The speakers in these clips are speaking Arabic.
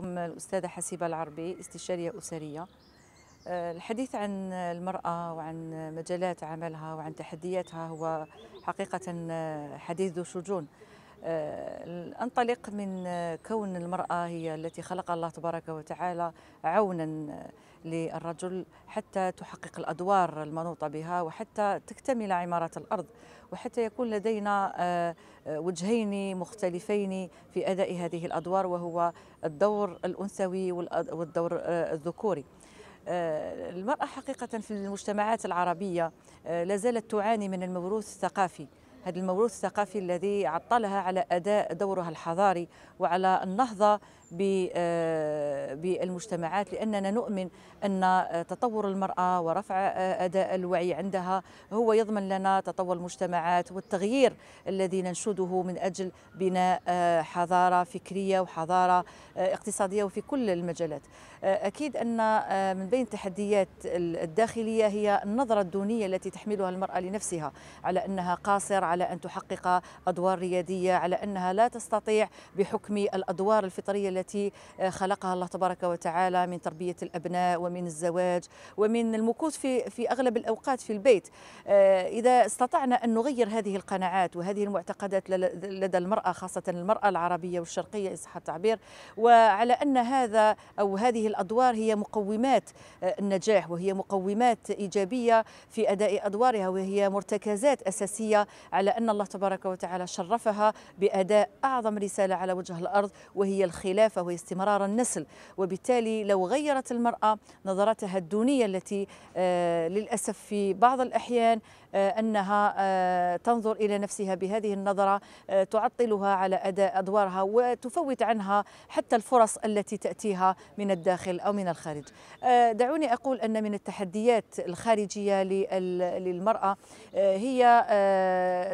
معكم الأستاذة حسيبة العربي استشارية أسرية آه، الحديث عن المرأة وعن مجالات عملها وعن تحدياتها هو حقيقة آه، حديث ذو شجون آه، أنطلق من آه، كون المرأة هي التي خلقها الله تبارك وتعالى عونا آه، للرجل حتى تحقق الأدوار المنوطة بها وحتى تكتمل عمارة الأرض وحتى يكون لدينا وجهين مختلفين في أداء هذه الأدوار وهو الدور الأنثوي والدور الذكوري المرأة حقيقة في المجتمعات العربية لازالت تعاني من الموروث الثقافي هذا الموروث الثقافي الذي عطلها على أداء دورها الحضاري وعلى النهضة آه، بالمجتمعات لأننا نؤمن أن تطور المرأة ورفع آه، أداء الوعي عندها هو يضمن لنا تطور المجتمعات والتغيير الذي ننشده من أجل بناء آه، حضارة فكرية وحضارة اقتصادية وفي كل المجالات أكيد أن من بين التحديات الداخلية هي النظرة الدونية التي تحملها المرأة لنفسها على أنها قاصر على أن تحقق أدوار ريادية على أنها لا تستطيع بحكم الأدوار الفطرية التي آه، خلقها الله تبارك وتعالى من تربية الأبناء ومن الزواج ومن المكوث في, في أغلب الأوقات في البيت آه، إذا استطعنا أن نغير هذه القناعات وهذه المعتقدات لدى المرأة خاصة المرأة العربية والشرقية إن صح التعبير وعلى أن هذا أو هذه الأدوار هي مقومات آه، النجاح وهي مقومات إيجابية في أداء أدوارها وهي مرتكزات أساسية على على أن الله تبارك وتعالى شرفها بأداء أعظم رسالة على وجه الأرض وهي الخلافة واستمرار النسل وبالتالي لو غيرت المرأة نظرتها الدونية التي آه، للأسف في بعض الأحيان آه، أنها آه، تنظر إلى نفسها بهذه النظرة تعطلها على أداء أدوارها وتفوت عنها حتى الفرص التي تأتيها من الداخل أو من الخارج دعوني أقول أن من التحديات الخارجية للمرأة هي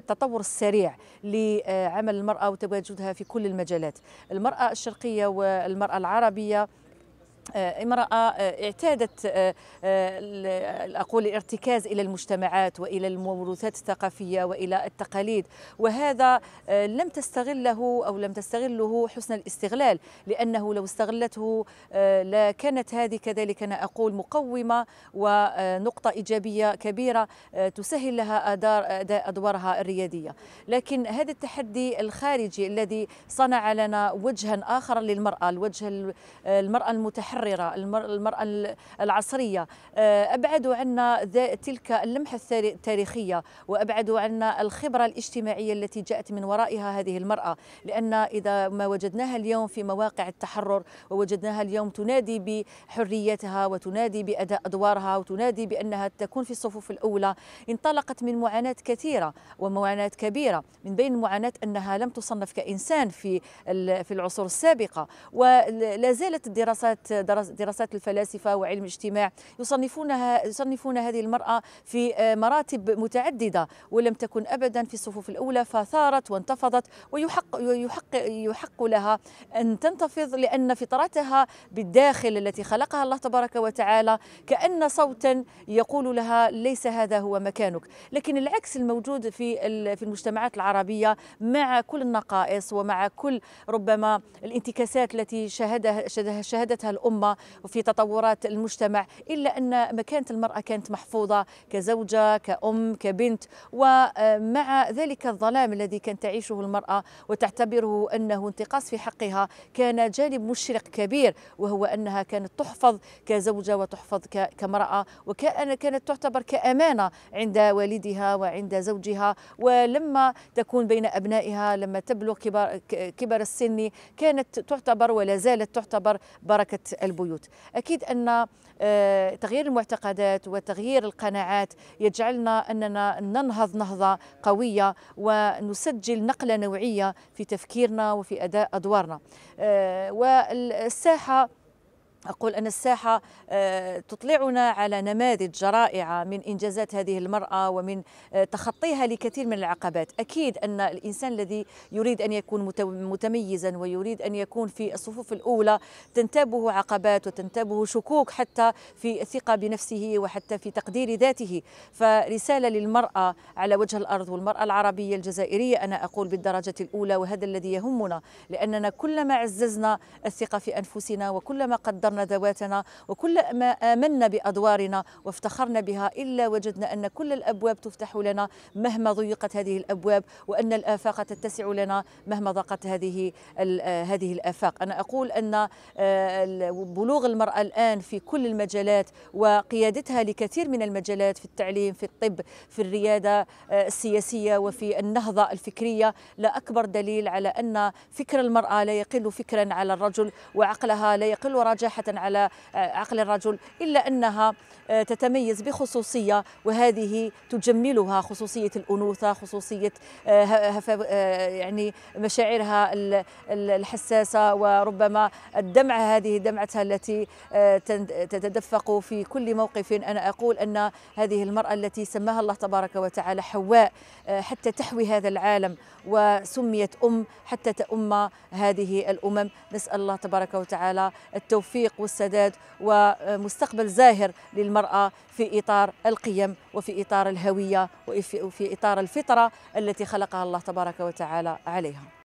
التطور السريع لعمل المرأة وتواجدها في كل المجالات المرأة الشرقية والمرأة العربية آه، امرأة آه، اعتادت آه، أقول الارتكاز إلى المجتمعات وإلى الموروثات الثقافية وإلى التقاليد وهذا لم تستغله أو لم تستغله حسن الاستغلال لأنه لو استغلته لكانت هذه كذلك أنا أقول مقومة ونقطة إيجابية كبيرة تسهل لها أداء أدوارها الريادية لكن هذا التحدي الخارجي الذي صنع لنا وجها آخر للمرأة الوجه المرأة المتحدة المتحررة المرأة العصرية آه، أبعدوا عنا تلك اللمحة التاريخية وأبعدوا عنا الخبرة الاجتماعية التي جاءت من ورائها هذه المرأة لأن إذا ما وجدناها اليوم في مواقع التحرر ووجدناها اليوم تنادي بحريتها وتنادي بأداء أدوارها وتنادي بأنها تكون في الصفوف الأولى انطلقت من معاناة كثيرة ومعاناة كبيرة من بين المعاناة أنها لم تصنف كإنسان في في العصور السابقة ولا زالت الدراسات دراسات الفلاسفة وعلم الاجتماع يصنفونها يصنفون هذه المرأة في آه، مراتب متعددة ولم تكن أبدا في الصفوف الأولى فثارت وانتفضت ويحق يحق يحق لها أن تنتفض لأن فطرتها بالداخل التي خلقها الله تبارك وتعالى كأن صوتا يقول لها ليس هذا هو مكانك لكن العكس الموجود في في المجتمعات العربية مع كل النقائص ومع كل ربما الانتكاسات التي شهدها شهدتها الام الأمة وفي تطورات المجتمع إلا أن مكانة المرأة كانت محفوظة كزوجة كأم كبنت ومع ذلك الظلام الذي كانت تعيشه المرأة وتعتبره أنه انتقاص في حقها كان جانب مشرق كبير وهو أنها كانت تحفظ كزوجة وتحفظ كامرأة وكأن كانت تعتبر كأمانة عند والدها وعند زوجها ولما تكون بين أبنائها لما تبلغ كبار, كبر السن كانت تعتبر ولا زالت تعتبر بركة البيوت أكيد أن آه، تغيير المعتقدات وتغيير القناعات يجعلنا أننا ننهض نهضة قوية ونسجل نقلة نوعية في تفكيرنا وفي أداء أدوارنا آه، والساحة أقول أن الساحة آه، تطلعنا على نماذج رائعة من إنجازات هذه المرأة ومن آه، تخطيها لكثير من العقبات أكيد أن الإنسان الذي يريد أن يكون متميزا ويريد أن يكون في الصفوف الأولى تنتابه عقبات وتنتابه شكوك حتى في الثقة بنفسه وحتى في تقدير ذاته فرسالة للمرأة على وجه الأرض والمرأة العربية الجزائرية أنا أقول بالدرجة الأولى وهذا الذي يهمنا لأننا كلما عززنا الثقة في أنفسنا وكلما قدرنا قدرنا ذواتنا وكل ما آمنا بأدوارنا وافتخرنا بها إلا وجدنا أن كل الأبواب تفتح لنا مهما ضيقت هذه الأبواب وأن الآفاق تتسع لنا مهما ضاقت هذه آه، هذه الآفاق أنا أقول أن آه، بلوغ المرأة الآن في كل المجالات وقيادتها لكثير من المجالات في التعليم في الطب في الريادة آه، السياسية وفي النهضة الفكرية لا أكبر دليل على أن فكر المرأة لا يقل فكرا على الرجل وعقلها لا يقل رجاحة صراحه على آه، عقل الرجل إلا أنها آه، تتميز بخصوصية وهذه تجملها خصوصية الأنوثة خصوصية آه، يعني مشاعرها الحساسة وربما الدمعة هذه دمعتها التي تتدفق في كل موقف أنا أقول أن هذه المرأة التي سماها الله تبارك وتعالى حواء حتى تحوي هذا العالم وسميت أم حتى تأم هذه الأمم نسأل الله تبارك وتعالى التوفيق التنسيق والسداد ومستقبل زاهر للمرأة في إطار القيم وفي إطار الهوية وفي إطار الفطرة التي خلقها الله تبارك وتعالى عليها